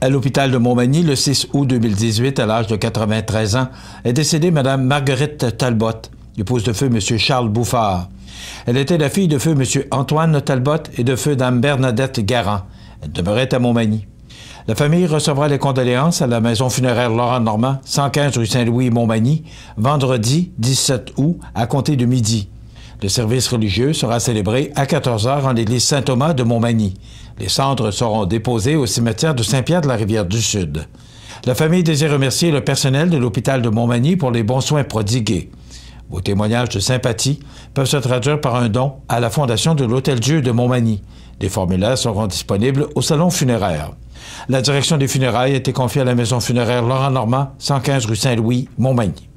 À l'hôpital de Montmagny, le 6 août 2018, à l'âge de 93 ans, est décédée Mme Marguerite Talbot, épouse de feu M. Charles Bouffard. Elle était la fille de feu M. Antoine Talbot et de feu Dame Bernadette Garand. Elle demeurait à Montmagny. La famille recevra les condoléances à la maison funéraire Laurent Normand, 115 rue Saint-Louis, Montmagny, vendredi 17 août à compter de midi. Le service religieux sera célébré à 14h en l'église Saint-Thomas de Montmagny. Les cendres seront déposées au cimetière de Saint-Pierre de la Rivière-du-Sud. La famille désire remercier le personnel de l'hôpital de Montmagny pour les bons soins prodigués. Vos témoignages de sympathie peuvent se traduire par un don à la Fondation de l'Hôtel Dieu de Montmagny. Des formulaires seront disponibles au salon funéraire. La direction des funérailles a été confiée à la maison funéraire Laurent Normand, 115 rue Saint-Louis, Montmagny.